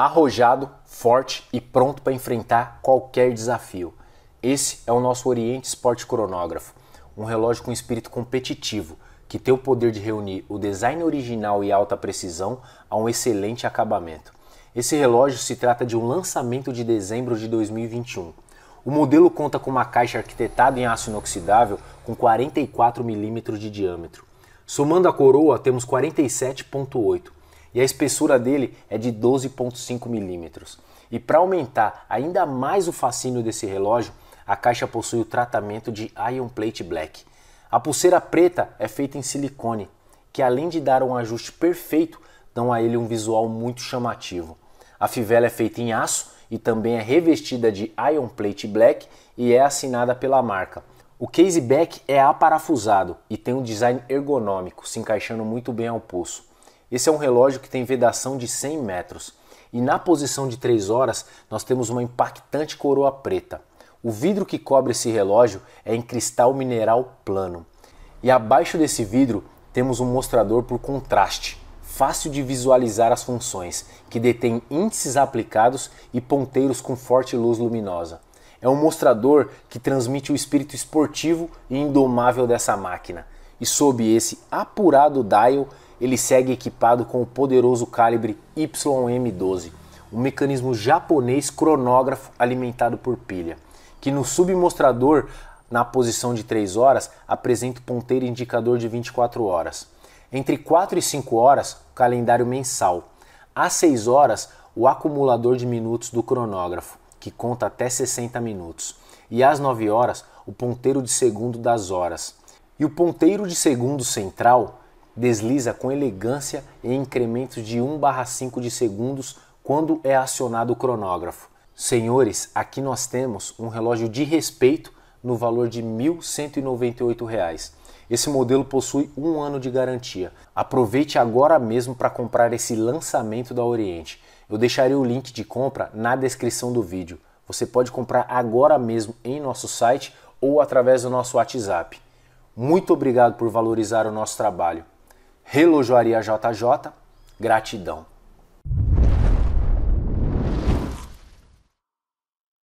arrojado, forte e pronto para enfrentar qualquer desafio. Esse é o nosso Oriente Sport Cronógrafo, um relógio com espírito competitivo que tem o poder de reunir o design original e alta precisão a um excelente acabamento. Esse relógio se trata de um lançamento de dezembro de 2021. O modelo conta com uma caixa arquitetada em aço inoxidável com 44 mm de diâmetro. Somando a coroa, temos 47,8 e a espessura dele é de 12,5 milímetros. E para aumentar ainda mais o fascínio desse relógio, a caixa possui o tratamento de Ion Plate Black. A pulseira preta é feita em silicone, que além de dar um ajuste perfeito, dão a ele um visual muito chamativo. A fivela é feita em aço e também é revestida de Ion Plate Black e é assinada pela marca. O case back é aparafusado e tem um design ergonômico, se encaixando muito bem ao pulso. Esse é um relógio que tem vedação de 100 metros e na posição de 3 horas nós temos uma impactante coroa preta. O vidro que cobre esse relógio é em cristal mineral plano. E abaixo desse vidro temos um mostrador por contraste, fácil de visualizar as funções, que detém índices aplicados e ponteiros com forte luz luminosa. É um mostrador que transmite o espírito esportivo e indomável dessa máquina. E sob esse apurado dial ele segue equipado com o poderoso calibre YM12, um mecanismo japonês cronógrafo alimentado por pilha, que no submostrador, na posição de 3 horas, apresenta o ponteiro indicador de 24 horas. Entre 4 e 5 horas, o calendário mensal. Às 6 horas, o acumulador de minutos do cronógrafo, que conta até 60 minutos. E às 9 horas, o ponteiro de segundo das horas. E o ponteiro de segundo central desliza com elegância em incrementos de 1 barra 5 de segundos quando é acionado o cronógrafo. Senhores, aqui nós temos um relógio de respeito no valor de R$ 1.198. Esse modelo possui um ano de garantia. Aproveite agora mesmo para comprar esse lançamento da Oriente. Eu deixarei o link de compra na descrição do vídeo. Você pode comprar agora mesmo em nosso site ou através do nosso WhatsApp. Muito obrigado por valorizar o nosso trabalho. Relojoaria JJ, gratidão.